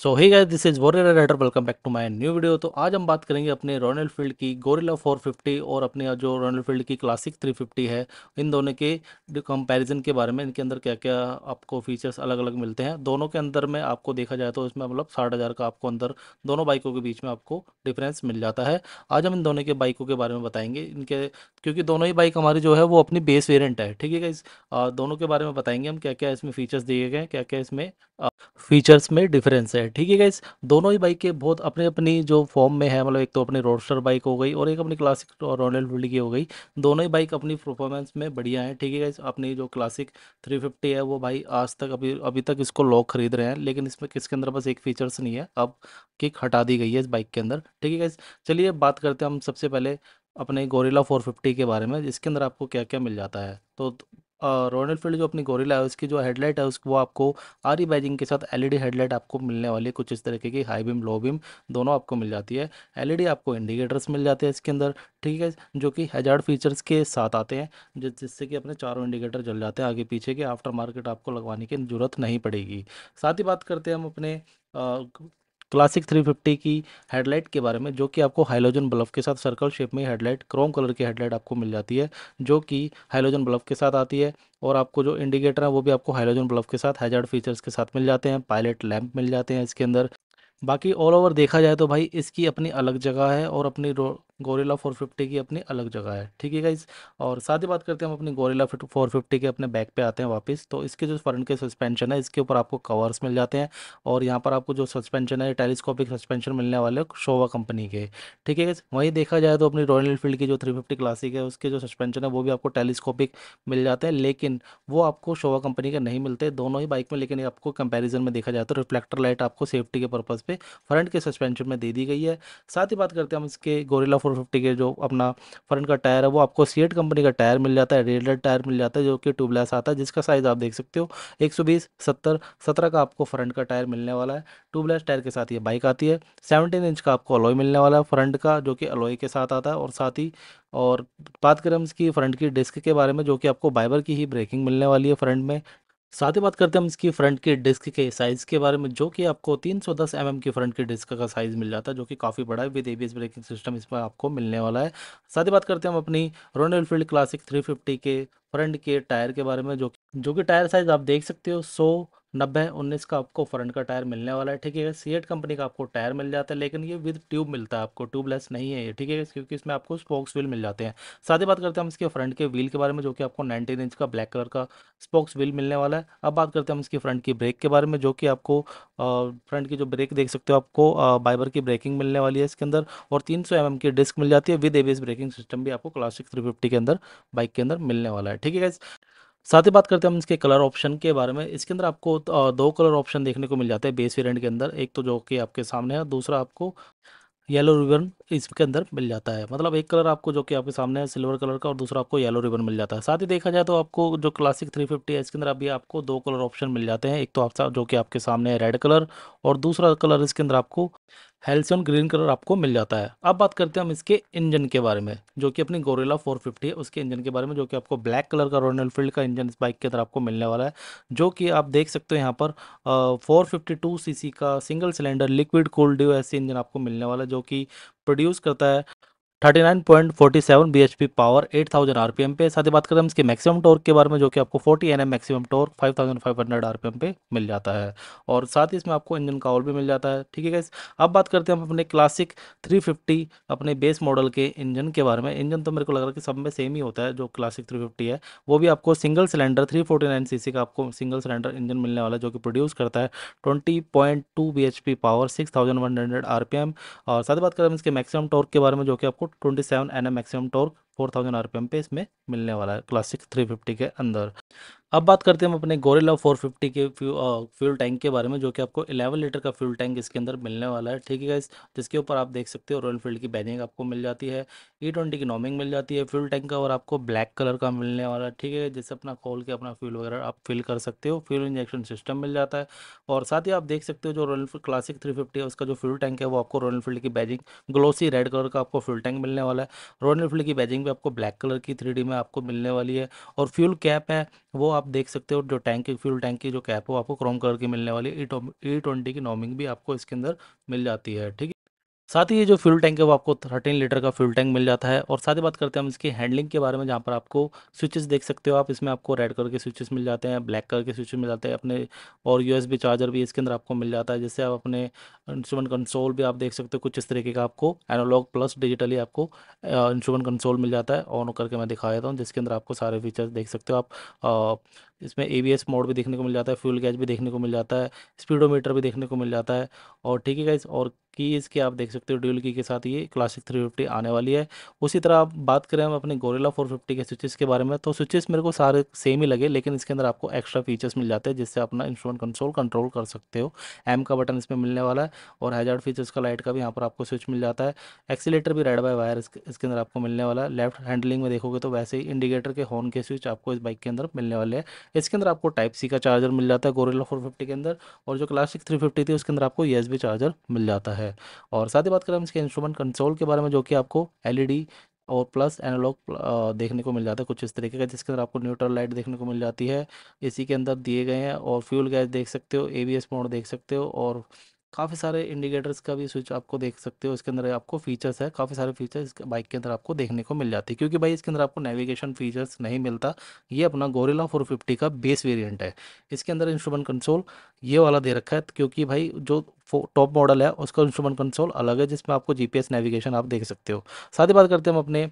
so hi guys this is Warrior Rider welcome back to my new video तो आज हम बात करेंगे अपने रॉयल फील्ड की गोरिला 450 और अपने जो रॉयल फील्ड की क्लासिक 350 है इन दोनों के कंपैरिजन के बारे में इनके अंदर क्या क्या आपको फीचर्स अलग अलग मिलते हैं दोनों के अंदर में आपको देखा जाए तो इसमें मतलब साठ हज़ार का आपको अंदर दोनों बाइकों के बीच में आपको डिफरेंस मिल जाता है आज हम इन दोनों के बाइकों के बारे में बताएंगे इनके क्योंकि दोनों ही बाइक हमारी जो है वो अपनी बेस वेरियंट है ठीक है इस दोनों के बारे में बताएंगे हम क्या क्या इसमें फीचर्स दिए गए क्या क्या इसमें फीचर्स में डिफरेंस है ठीक है गाइस दोनों ही बाइक के बहुत अपने अपनी जो फॉर्म में है मतलब एक तो अपनी रोडस्टर बाइक हो गई और एक अपनी क्लासिक और रॉयल एनफील्ड की हो गई दोनों ही बाइक अपनी परफॉर्मेंस में बढ़िया है ठीक है गाइस अपनी जो क्लासिक 350 है वो भाई आज तक अभी अभी तक इसको लोग खरीद रहे हैं लेकिन इसमें किसके अंदर बस एक फीचर्स नहीं है अब किक हटा दी गई है इस बाइक के अंदर ठीक है गाइस चलिए बात करते हैं हम सबसे पहले अपने गोरिला 450 के बारे में इसके अंदर आपको क्या क्या मिल जाता है तो रॉयल फील्ड जो अपनी गोरिला है उसकी जो हेडलाइट है उसको वो आपको आर ई के साथ एलईडी हेडलाइट e आपको मिलने वाली है कुछ इस तरीके की हाई बीम लो बीम दोनों आपको मिल जाती है एलईडी e आपको इंडिकेटर्स मिल जाते हैं इसके अंदर ठीक है जो कि हजार फीचर्स के साथ आते हैं जिससे कि अपने चारों इंडिकेटर जल जाते हैं आगे पीछे के आफ्टर मार्केट आपको लगवाने की जरूरत नहीं पड़ेगी साथ ही बात करते हैं हम अपने क्लासिक 350 की हेडलाइट के बारे में जो कि आपको हाइलोजन बल्ब के साथ सर्कल शेप में हेडलाइट क्रोम कलर की हेडलाइट आपको मिल जाती है जो कि हाइलोजन बल्ब के साथ आती है और आपको जो इंडिकेटर है वो भी आपको हाइलोजन बल्ब के साथ हैजार्ड फीचर्स के साथ मिल जाते हैं पायलट लैंप मिल जाते हैं इसके अंदर बाकी ऑल ओवर देखा जाए तो भाई इसकी अपनी अलग जगह है और अपनी गोरेला फोर फिफ्टी की अपनी अलग जगह है ठीक है गाइज और साथ ही बात करते हैं हम अपनी गोरेला फोर फिफ्टी के अपने बैक पे आते हैं वापस तो इसके जो फ्रंट के सस्पेंशन है इसके ऊपर आपको कवर्स मिल जाते हैं और यहाँ पर आपको जो सस्पेंशन है टेलीस्कोपिक सस्पेंशन मिलने वाले शोवा कंपनी के ठीक है गाइज वहीं देखा जाए तो अपनी रॉयल इनफील्ड की जो थ्री फिफ्टी क्लासिक है उसके जो सस्पेंशन है वो भी आपको टेलीस्कोपिक मिल जाते हैं लेकिन वो आपको शोवा कंपनी के नहीं मिलते दोनों ही बाइक में लेकिन आपको कंपेरिजन में देखा जाए तो रिफ्लेक्टर लाइट आपको सेफ्टी के पर्पज़ पर फ्रंट के सस्पेंशन में दे दी गई है साथ ही बात करते हैं हम इसके गोरेला फोर फोर फिफ्टी के जो अपना फ्रंट का टायर है वो आपको सी एट कंपनी का टायर मिल जाता है रेलर टायर मिल जाता है जो कि ट्यूबलेस आता है जिसका साइज़ आप देख सकते हो एक सौ बीस सत्तर सत्रह का आपको फ्रंट का टायर मिलने वाला है ट्यूबलेस टायर के साथ ये बाइक आती है सेवनटीन इंच का आपको अलॉय मिलने वाला है फ्रंट का जो कि अलॉय के साथ आता है और साथ ही और बात करें इसकी फ्रंट की डिस्क के बारे में जो कि आपको बाइबर की ही ब्रेकिंग मिलने वाली है फ्रंट में साथ ही बात करते हैं हम इसकी फ्रंट की डिस्क के साइज़ के बारे में जो कि आपको 310 mm की फ्रंट की डिस्क का साइज़ मिल जाता है जो कि काफ़ी बड़ा है विद एबीएस ब्रेकिंग सिस्टम इस पर आपको मिलने वाला है साथ ही बात करते हैं हम अपनी रॉयल एनफील्ड क्लासिक 350 के फ्रंट के टायर के बारे में जो जो कि टायर साइज़ आप देख सकते हो सौ नब्बे उन्नीस का आपको फ्रंट का टायर मिलने वाला है ठीक है सीएट कंपनी का आपको टायर मिल जाता है लेकिन ये विद ट्यूब मिलता है आपको ट्यूबलेस नहीं है ये ठीक है क्योंकि इसमें आपको स्पोक्स व्हील मिल जाते हैं साथ ही बात करते हैं हम इसके फ्रंट के व्हील के बारे में जो कि आपको नाइनटीन इंच का ब्लैक कलर का स्पोक्स व्हील मिलने वाला है अब बात करते हैं हम इसकी फ्रंट की ब्रेक के बारे में जो कि आपको फ्रंट की जो ब्रेक देख सकते हो आपको बाइबर की ब्रेकिंग मिलने वाली है इसके अंदर और तीन सौ एम की डिस्क मिल जाती है विद एबीएस ब्रेकिंग सिस्टम भी आपको क्लासिक थ्री फिफ्टी के अंदर बाइक के अंदर मिलने वाला है ठीक है साथ ही बात करते हैं हम इसके कलर ऑप्शन के बारे में इसके अंदर आपको दो कलर ऑप्शन देखने को मिल जाते हैं बेस वेरियंट के अंदर एक तो जो कि आपके सामने है दूसरा आपको येलो रिबन इसके अंदर मिल जाता है मतलब एक कलर आपको जो कि आपके सामने है सिल्वर कलर का और दूसरा आपको येलो रिबन मिल जाता है साथ ही देखा जाए तो आपको जो क्लासिक 350 है इसके अंदर अभी आपको दो कलर ऑप्शन मिल जाते हैं एक तो आपका जो कि आपके सामने है रेड कलर और दूसरा कलर इसके अंदर आपको हेल्सन ग्रीन कलर आपको मिल जाता है अब बात करते हैं हम इसके इंजन के बारे में जो कि अपनी गोरेला 450 है उसके इंजन के बारे में जो कि आपको ब्लैक कलर का रॉयल एनफील्ड का इंजन इस बाइक के अंदर आपको मिलने वाला है जो कि आप देख सकते हो यहाँ पर फोर फिफ्टी का सिंगल सिलेंडर लिक्विड कोल्ड ड्यू ऐसे इंजन आपको मिलने वाला है जो कि प्रोड्यूस करता है thirty nine point forty seven B H P power eight thousand R P M पे साथ ही बात करें हैं इसके मैक्सिमम टॉर्क के बारे में जो कि आपको forty N M maximum torque five thousand five hundred R P M पे मिल जाता है और साथ ही इसमें आपको इंजन का ऑल भी मिल जाता है ठीक है अब बात करते हैं हम अपने क्लासिक थ्री फिफ्टी अपने बेस मॉडल के इंजन के बारे में इंजन तो मेरे को लग रहा है कि सब में सेम ही होता है जो क्लासिक थ्री फिफ्टी है वो भी आपको single cylinder three forty nine C C का आपको सिंगल सिलेंडर इंजन मिलने वाला है जो कि प्रोड्यूस करता है twenty point two B H P power six thousand one hundred R P M और साथ ही बात करें हम इसके मैक्सिमम टॉर्क के बारे में जो कि आपको twenty 27 N M maximum torque 4000 RPM पे इसमें मिलने वाला है क्लासिक 350 के अंदर अब बात करते हैं हम अपने गोरेला 450 के फ्यूल टैंक के बारे में जो कि आपको 11 लीटर का फ्यूल टैंक इसके अंदर मिलने वाला है ठीक है गाइस जिसके ऊपर आप देख सकते हो रॉयल फील्ड की बैनिंग आपको मिल जाती है ई e ट्वेंटी की नॉमिंग मिल जाती है फ्यूल टैंक का और आपको ब्लैक कलर का मिलने वाला है ठीक है जिससे अपना खोल के अपना फ्यूल वगैरह आप फिल कर सकते हो फ्यूल इंजेक्शन सिस्टम मिल जाता है और साथ ही आप देख सकते हो जो रॉयल फील्ड क्लासिक थ्री है उसका जो फ्यूल टैंक है वो आपको रॉयल फील्ड की बैजिंग ग्लोसी रेड कलर का आपको फ्यूल टैंक मिलने वाला है रॉयल फील्ड की बैजिंग भी आपको ब्लैक कलर की थ्री में आपको मिलने वाली है और फ्यूल कैप है वो आप देख सकते हो जो टैंक की फ्यूल टैंक की जो कैप हो आपको क्रोम कलर की मिलने वाली है ई ट्वेंटी की नॉमिंग भी आपको इसके अंदर मिल जाती है ठीक है साथ ही ये जो फ्यूल टैंक है वो आपको थर्टीन लीटर का फ्यूल टैंक मिल जाता है और साथ ही बात करते हैं हम इसकी हैंडलिंग के बारे में जहाँ पर आपको स्विचेस देख सकते हो आप इसमें आपको रेड कलर के स्विचेस मिल जाते हैं ब्लैक कलर के स्विचेस मिल जाते हैं अपने और यूएसबी चार्जर भी इसके अंदर आपको मिल जाता है जिससे आप अपने इंस्ट्रूमेंट कंसोल भी आप देख सकते हो कुछ इस तरीके का आपको एनोलॉग प्लस डिजिटली आपको इंस्ट्रूमेंट कंसोल मिल जाता है ऑन करके मैं दिखा देता हूँ जिसके अंदर आपको सारे फीचर्स देख सकते हो आप इसमें ए एस मोड भी देखने को मिल जाता है फ्यूल गैस भी देखने को मिल जाता है स्पीडोमीटर भी देखने को मिल जाता है और ठीक है गाइस और की इसके आप देख सकते हो ड्यूल की के साथ ये क्लासिक 350 आने वाली है उसी तरह आप बात करें हम अपने गोरेला 450 के स्विचेस के बारे में तो स्विचेस मेरे को सारे सेम ही लगे लेकिन इसके अंदर आपको एक्स्ट्रा फीचर्स मिल जाते हैं जिससे अपना इंस्ट्रूमेंट कंट्रोल कंट्रोल कर सकते हो एम का बटन इसमें मिलने वाला है और हैजार्ड फीचर्स का लाइट का भी यहाँ पर आपको स्विच मिल जाता है एक्सीटर भी रेड बाय वायर इसके अंदर आपको मिलने वाला है लेफ्ट हैंडलिंग में देखोगे तो वैसे ही इंडिकेटर के हॉर्न के स्विच आपको इस बाइक के अंदर मिलने वाले हैं इसके अंदर आपको टाइप सी का चार्जर मिल जाता है गोरेला फोर के अंदर और जो क्लासिक थ्री थी उसके अंदर आपको यस चार्जर मिल जाता है और साथ ही बात करें हम इसके इंस्ट्रूमेंट कंसोल के बारे में जो कि आपको एल e और प्लस एनालॉग देखने को मिल जाता है कुछ इस तरीके का जिसके अंदर आपको न्यूट्रल लाइट देखने को मिल जाती है इसी के अंदर दिए गए हैं और फ्यूल गैस देख सकते हो ए बी मोड देख सकते हो और काफ़ी सारे इंडिकेटर्स का भी स्विच आपको देख सकते हो इसके अंदर आपको फीचर्स है काफ़ी सारे फीचर्स इस बाइक के अंदर आपको देखने को मिल जाती है क्योंकि भाई इसके अंदर आपको नेविगेशन फीचर्स नहीं मिलता ये अपना गोरेला 450 का बेस वेरिएंट है इसके अंदर इंस्ट्रूमेंट कंसोल ये वाला दे रखा है क्योंकि भाई जो टॉप मॉडल है उसका इंस्ट्रूमेंट कंसोल अलग है जिसमें आपको जीपीएस नेविगेशन आप देख सकते हो साथ ही बात करते हैं हम अपने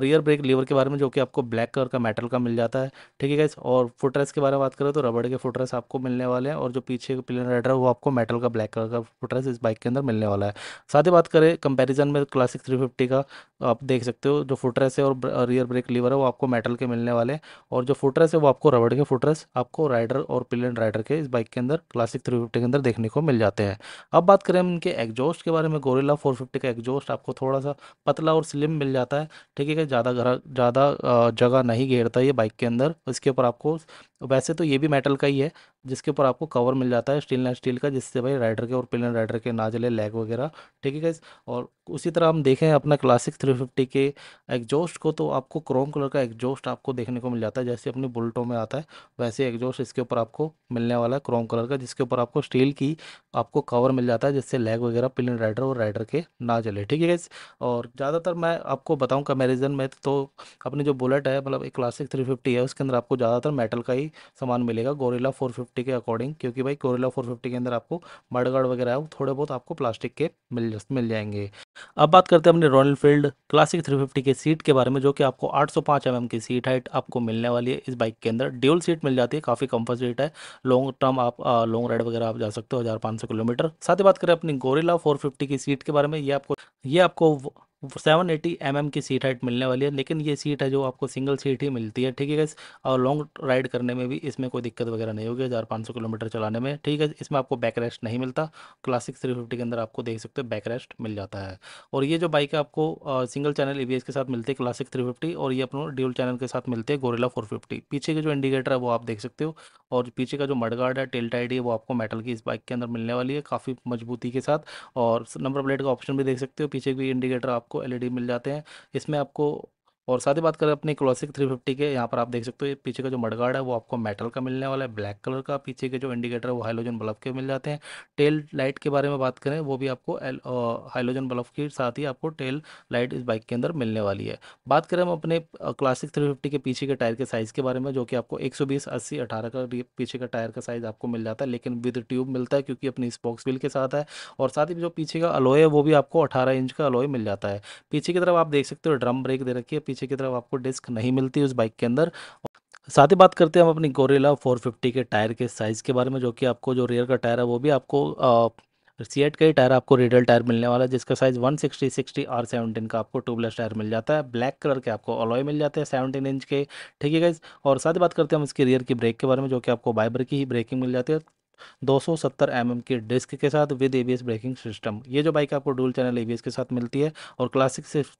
रियर ब्रेक लीवर के बारे में जो कि आपको ब्लैक कलर का मेटल का मिल जाता है ठीक है गैस और फुटरेस के बारे में बात करें तो रबड़ के फुटरेस आपको मिलने वाले हैं और जो पीछे पिलर राइडर है वो आपको मेटल का ब्लैक कलर का फुटरेस इस बाइक के अंदर मिलने वाला है साथ ही बात करें कंपेरिजन में क्लासिक थ्री का आप देख सकते हो जो फुटरेस है और रियर ब्रेक लीवर है वो आपको मेटल के मिलने वाले हैं और जो फुटरेस है वो आपको रबड़ के फुटरेस आपको राइडर और पिलियन राइडर के इस बाइक के अंदर क्लासिक थ्री के अंदर देखने को मिल जाते हैं अब बात करें हम इनके एग्जॉस्ट के बारे में गोरेला 450 का एग्जॉस्ट आपको थोड़ा सा पतला और स्लिम मिल जाता है ठीक है ज़्यादा घर ज़्यादा जगह नहीं घेरता ये बाइक के अंदर इसके ऊपर आपको तो वैसे तो ये भी मेटल का ही है जिसके ऊपर आपको कवर मिल जाता है स्टील एंड स्टील का जिससे भाई राइडर के और पिलियन राइडर के ना जले लैग वगैरह ठीक है और उसी तरह हम देखें अपना क्लासिक 350 के एग्जॉस्ट को तो आपको क्रोम कलर का एग्जॉस्ट आपको देखने को मिल जाता है जैसे अपनी बुलेटों में आता है वैसे एग्जॉस्ट इसके ऊपर आपको मिलने वाला है क्रोम कलर का जिसके ऊपर आपको स्टील की आपको कवर मिल जाता है जिससे लैग वगैरह पिलियन राइडर और राइडर के ना जले ठीक है और ज़्यादातर मैं आपको बताऊँ कंपेरिजन में तो अपनी जो बुलेट है मतलब एक क्लासिक थ्री है उसके अंदर आपको ज़्यादातर मेटल का ही भाई सामान मिलेगा गोरेला 450 के अकॉर्डिंग क्योंकि भाई गोरेला 450 के अंदर आपको मडगढ़ वगैरह थोड़े बहुत आपको प्लास्टिक के मिल मिल जाएंगे अब बात करते हैं अपने रॉयल फील्ड क्लासिक 350 के सीट के बारे में जो कि आपको 805 एमएम की सीट हाइट आपको मिलने वाली है इस बाइक के अंदर ड्यूल सीट मिल जाती है काफ़ी कंफर्ट सीट है लॉन्ग टर्म आप लॉन्ग राइड वगैरह आप जा सकते हो हज़ार किलोमीटर साथ ही बात करें अपनी गोरेला फोर की सीट के बारे में ये आपको ये आपको सेवन एटी एम एम की सीट हाइट मिलने वाली है लेकिन ये सीट है जो आपको सिंगल सीट ही मिलती है ठीक है और लॉन्ग राइड करने में भी इसमें कोई दिक्कत वगैरह नहीं होगी हज़ार पाँच सौ किलोमीटर चलाने में ठीक है इसमें आपको बैक रेस्ट नहीं मिलता क्लासिक थ्री फिफ्टी के अंदर आपको देख सकते हो बैक रेस्ट मिल जाता है और ये जो बाइक है आपको सिंगल चैनल ई के साथ मिलती है क्लासिक थ्री फिफ्टी और ये अपनों ड्यूल चैनल के साथ मिलती है गोरेला फोर फिफ्टी पीछे के जो इंडिकेटर है वो आप देख सकते हो और पीछे का जो मडगार्ड है टेल टाइड है वो आपको मेटल की इस बाइक के अंदर मिलने वाली है काफ़ी मजबूती के साथ और नंबर प्लेट का ऑप्शन भी देख सकते हो पीछे भी इंडिकेटर आपको आपको एलईडी e मिल जाते हैं इसमें आपको और साथ ही बात करें अपने क्लासिक थ्री फिफ्टी के यहाँ पर आप देख सकते हो ये पीछे का जो मडगार्ड है वो आपको मेटल का मिलने वाला है ब्लैक कलर का पीछे के जो इंडिकेटर है वो हाइलोजन बल्ब के मिल जाते हैं टेल लाइट के बारे में बात करें वो भी आपको हाइलोजन बल्ब के साथ ही आपको टेल लाइट इस बाइक के अंदर मिलने वाली है बात करें हम अपने क्लासिक थ्री फिफ्टी के पीछे के टायर के साइज़ के बारे में जो कि आपको एक सौ बीस अस्सी अठारह का पीछे का टायर का साइज़ आपको मिल जाता है लेकिन विद ट्यूब मिलता है क्योंकि अपनी स्पोक्स व्हील के साथ है और साथ ही जो पीछे का अलोए है वो भी आपको अठारह इंच का अलोए मिल जाता है पीछे की तरफ आप देख सकते हो ड्रम ब्रेक दे रखी है पीछे की तरफ आपको डिस्क नहीं मिलती उस बाइक के अंदर साथ ही बात करते हैं हम अपनी गोरेला 450 के टायर के साइज़ के बारे में जो कि आपको जो रियर का टायर है वो भी आपको आ, सीएट का ही टायर आपको रेडल टायर मिलने वाला है जिसका साइज़ 160 सिक्सटी आर सेवनटीन का आपको ट्यूबलेस टायर मिल जाता है ब्लैक कलर के आपको अलॉय मिल जाते हैं सेवनटीन इंच के ठीक है गाइज और साथ ही बात करते हैं हम इसके रियर की ब्रेक के बारे में जो कि आपको बाइबर की ही ब्रेकिंग मिल जाती है 270 सौ mm की डिस्क के साथ विद एबीएस ब्रेकिंग सिस्टम ये जो बाइक आपको डूल चैनल एबीएस के साथ मिलती है और क्लासिक सिर्फ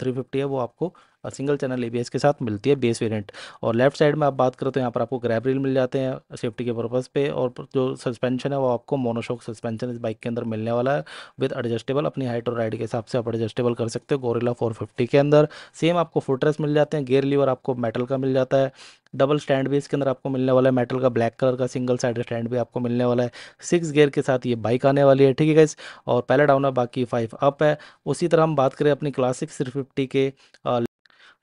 थ्री फिफ्टी है वो आपको और सिंगल चैनल ए के साथ मिलती है बेस वेरियंट और लेफ्ट साइड में आप बात करें तो यहाँ पर आपको ग्रैब रील मिल जाते हैं सेफ्टी के पर्पज़ पे और जो सस्पेंशन है वो आपको मोनोशॉक सस्पेंशन इस बाइक के अंदर मिलने वाला है विद एडजस्टेबल अपनी हाइट और राइड के हिसाब से आप एडजस्टेबल कर सकते हो गोरेला फोर के अंदर सेम आपको फुटरेस मिल जाते हैं गेयर लीवर आपको मेटल का मिल जाता है डबल स्टैंड भी इसके अंदर आपको मिलने वाला है मेटल का ब्लैक कलर का सिंगल साइड स्टैंड भी आपको मिलने वाला है सिक्स गियर के साथ ये बाइक आने वाली है ठीक है गाइस और पहला डाउन है बाकी फाइव अप है उसी तरह हम बात करें अपनी क्लासिक थ्री फिफ्टी के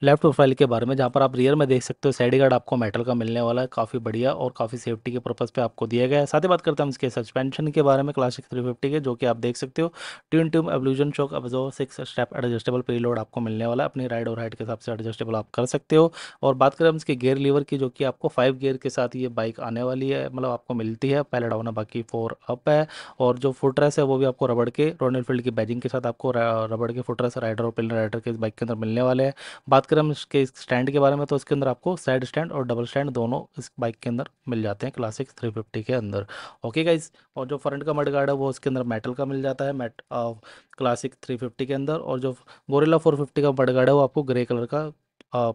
लेफ्ट प्रोफाइल के बारे में जहाँ पर आप रियर में देख सकते हो साइड गार्ड आपको मेटल का मिलने वाला है काफ़ी बढ़िया और काफ़ी सेफ्टी के पर्पज़ पे आपको दिया गया है साथ ही बात करते हैं इसके सस्पेंशन के बारे में क्लासिक 350 के जो कि आप देख सकते हो ट्यून ट्यूब एवल्यूजन चौक जो सिक्स स्टेप एडजस्टेबल लोड आपको मिलने वाला है अपनी राइड और हाइट के हिसाब से एडजस्टेबल आप कर सकते हो और बात करें हम इसके गेयर लीवर की जो कि आपको फाइव गेयर के साथ ये बाइक आने वाली है मतलब आपको मिलती है पहले डाउन है बाकी फोर अप है और जो फुटरेस है वो भी आपको रबड़ के रोनल फील्ड की बैजिंग के साथ आपको रबड़ के फुटरेस राइडर और पिलर राइडर के बाइक के अंदर मिलने वाले हैं बात करें इसके स्टैंड के बारे में तो इसके अंदर आपको साइड स्टैंड और डबल स्टैंड दोनों इस बाइक के अंदर मिल जाते हैं क्लासिक थ्री फिफ्टी के अंदर ओके गाइज और जो फ्रंट का मड गार्ड है वो इसके अंदर मेटल का मिल जाता है मेट क्लासिक थ्री फिफ्टी के अंदर और जो गोरेला फोर फिफ्टी का मड गार्ड है वो आपको ग्रे कलर का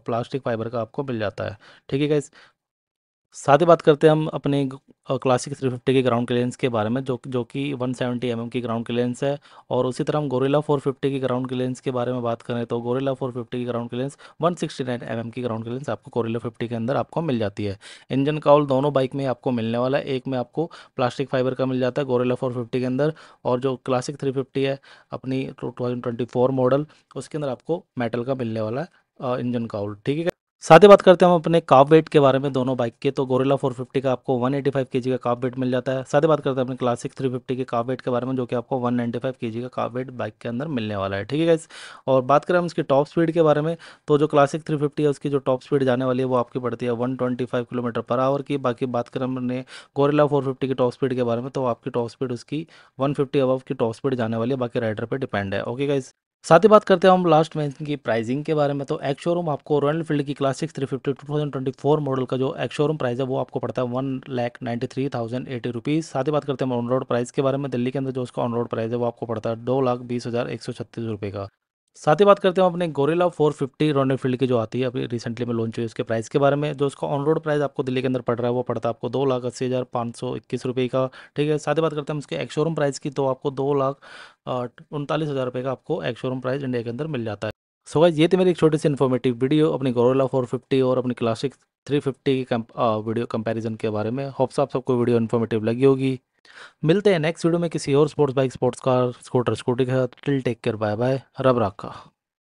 प्लास्टिक फाइबर का आपको मिल जाता है ठीक है गाइज साथ ही बात करते हैं हम अपने क्लासिक थ्री फिफ्टी के ग्राउंड क्लियरेंस के बारे में जो जो कि वन सेवेंटी एम की ग्राउंड क्लियरेंस है और उसी तरह हम गोरेला फोर फिफ्टी की ग्राउंड क्लियरेंस के बारे में बात करें तो गोरेला फोर फिफ्टी की ground clearance one sixty nine M की ग्राउंड क्लियरेंस आपको गोरेला फिफ्टी के अंदर आपको मिल जाती है इंजन काउल दोनों बाइक में आपको मिलने वाला है एक में आपको प्लास्टिक फाइबर का मिल जाता है गोरेला फोर फिफ्टी के अंदर और जो क्लासिक थ्री फिफ्टी है अपनी two thousand twenty four model उसके अंदर आपको मेटल का मिलने वाला है इंजन काउल ठीक है साथ ही बात करते हैं हम अपने काप वेट के बारे में दोनों बाइक के तो गोरेला 450 का आपको 185 जी का काप वेट मिल जाता है साथ ही बात करते हैं अपने क्लासिक 350 के काप वेट के बारे में जो कि आपको 195 जी का काप वेट बाइक के अंदर मिलने वाला है ठीक है गाइस और बात करें हम इसकी टॉप स्पीड के बारे में तो जो क्लासिक थ्री है उसकी जो टॉप स्पीड जाने वाली है वो आपकी पड़ती है वन किलोमीटर पर आवर की बाकी बात करें हमने गोरेला फोर की टॉप स्पीड के बारे में तो आपकी टॉप स्पीड उसकी वन फिफ्टी की टॉप स्पीड जाने वाली है बाकी राइडर पर डिपेंड है ओके गाइज साथ ही बात करते हैं हम लास्ट में इनकी प्राइसिंग के बारे में तो एक्स शोरूम आपको रॉयल फील्ड की classic three fifty two thousand twenty four model का जो एक्स शोरूम प्राइस है वो आपको पड़ता है one lakh ninety three thousand eighty rupees साथ ही बात करते हैं ऑन रोड प्राइस के बारे में दिल्ली के अंदर जो उसका ऑन रोड प्राइस है वो आपको पड़ता है दो लाख बीस हज़ार एक सौ छत्तीस रुपये का साथ ही बात करते हैं अपने गोरेला 450 फिफ्टी रॉयल की जो आती है अभी रिसेंटली में लॉन्च हुई उसके प्राइस के बारे में जो उसका ऑन रोड प्राइस आपको दिल्ली के अंदर पड़ रहा है वो पड़ता है आपको दो लाख अस्सी हज़ार पाँच सौ इक्कीस रुपये का ठीक है साथ ही बात करते हैं उसके एक्शोरूम शोरूम प्राइस की तो आपको दो लाख उनतालीस हज़ार रुपये का आपको एक्स शोरूम प्राइस इंडिया के अंदर मिल जाता है सो गाइज ये थी मेरी एक छोटी सी इन्फॉर्मेटिव वीडियो अपनी गोरेला फिफ्टी और अपनी क्लासिक फिफ्टी की वीडियो कंपेरिजन के बारे में होप्स आप सबको वीडियो इन्फॉर्मेटिव लगी होगी मिलते हैं नेक्स्ट वीडियो में किसी और sports bike sports car scooter scooty के साथ till take care bye bye रब राखा